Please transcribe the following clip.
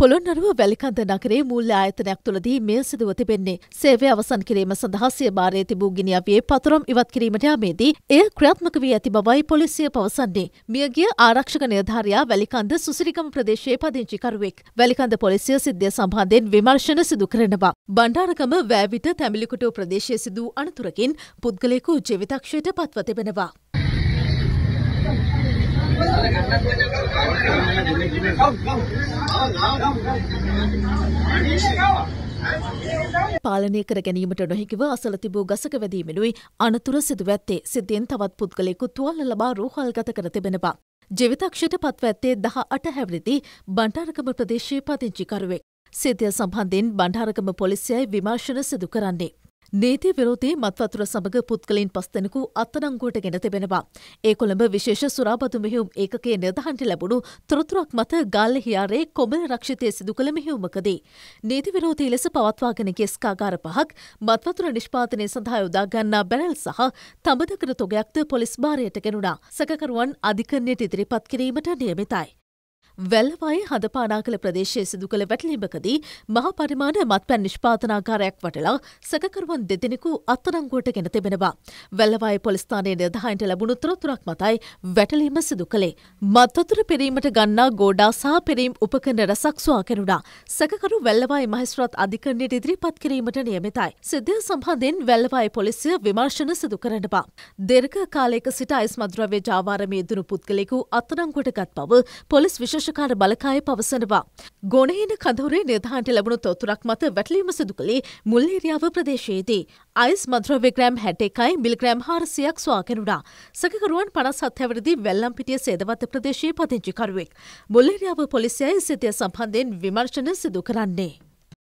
පොළොන්නරුව වැලිකන්ද නගරේ මූල්‍ය ආයතනයක් තුළදී මෙය සිදුව තිබෙන්නේ. සේවය අවසන් කිරීම සඳහා සිය භාරයේ තිබූ ගිනිඅවියේ පතරම් ඉවත් කිරීමට යාමේදී එය ක්‍රියාත්මක වී ඇති බවයි පොලිසිය පවසන්නේ. මියගිය ආරක්ෂක නිලධාරියා වැලිකන්ද සුසිරිගම ප්‍රදේශයේ පදිංචිකරුවෙක්. වැලිකන්ද පොලිසිය සිද්ධිය සම්බන්ධයෙන් විමර්ශන සිදු කරනවා. බණ්ඩාරගම වෑවිට තැමිලිකුටුව ප්‍රදේශයේ සිදු වූ අනතුරකින් පුද්ගලයෙකු ජීවිතක්ෂයට පත්ව තිබෙනවා. පාලනය කර ගැනීමට නොහැකිව අසල තිබූ ගසක වැදීමෙනුයි අනතුර සිදුව ඇත්තේ සිද්ධියෙන් තවත් පුද්ගලෙකු තුවල්ල ලබා රෝහල් ගත කර තිබෙනවා. ජෙවිතක්ෂයට පත්ව ඇත්තේ දහ අට හැවරිදි බණ්ඩාරකම ප්‍රදේශයේ පදිංචිකරුවෙක්. සිතය සම්බන්ධෙන් බණ්ඩාරකම පොලිසියයි විමර්ශන සිදු කරන්නේ. නීති විරෝධී මත්වතුර සමඟ පුද්ගලින් පස්තෙනකු අත්තනංගුවට ගෙන තිබෙනවා. ඒ කොළඹ විශේෂ සුරාබදු මෙහිුම් ඒකගේ නිදහන්ට ලැබුණු තොරතුරක් මත ගල්ල හියාරේ කොමල් රක්ෂිතය සිදු කළ මෙහිුමකදී. නීති විරෝධී ලෙස පවත්වාගෙන ගෙස්කාගාර පහක් මත්වතුර නිෂ්පාතනය සඳහා යොදා ගන්නා බැනල් සහ තබදකර තොගයක්ද පොලිස් භාරයට ගෙනුණා. සකකරුවන් අධිකරණයට ඉදිරිපත් කිරීමට නියමිතයි. වැල්ලවයි හදපානා කළ ප්‍රදේශය සිදු කළ වැටලීමකදී මහ පරිමාණ මත්පැන් නිෂ්පාතනාකාරයක් වටලා සැකකරුවන් දෙදෙනෙකු අත්තරංගුවට ගෙන තිබෙනවා. වැල්ලවයි පොලිස්ථානයේ නිර්ධායන්ට ලැබුණු තොරතුරක් මතයි වැටලීම සිදු කළේ. මත්වතුර පිරීමට ගන්නා ගෝඩා සහ පිරීම් උපකරණ රැසක් සොයා කෙනුණා. සැකකරු වැල්ලවයි මහස්රත් අධිකරණයට ඉදිරිපත් කිරීමට නියමිතයි. සිද්ධිය සම්බන්ධයෙන් වැල්ලවයි පොලිසිය විමර්ශන සිදු කරනවා. දීර්ඝ කාලයක සිට අයිස් මද්‍රව්‍ය ජාවාරමේ දුණු පුද්ගලෙකු අත්තරංගුවට ගත් බව පොලිස් විශේෂ පක්ෂකාර බලකාය පවසනවා. ගොනහින කඳවරේ නිධාන්ට ලැබුණු තොතුරක් මත වැටලීම සිදු කළේ මුල්හිරියාව ප්‍රදේශයේදී. අයිස් මද්‍රව්‍ය ග්‍රෑම් හැට එකයි මිල්ග්‍රෑම් හාරසියක් ස්වාගෙනුඩා. සකකරුවන් පනස් අත්හැවරදි වැල්ලම් පිටිය සේදවත්ත ප්‍රදේශයේ පදිංචිකරුවෙක්. මුල්හිරියාව පොලිසියයි සිතය සම්බන්ධයෙන් විමර්ශන සිදු කරන්නේ.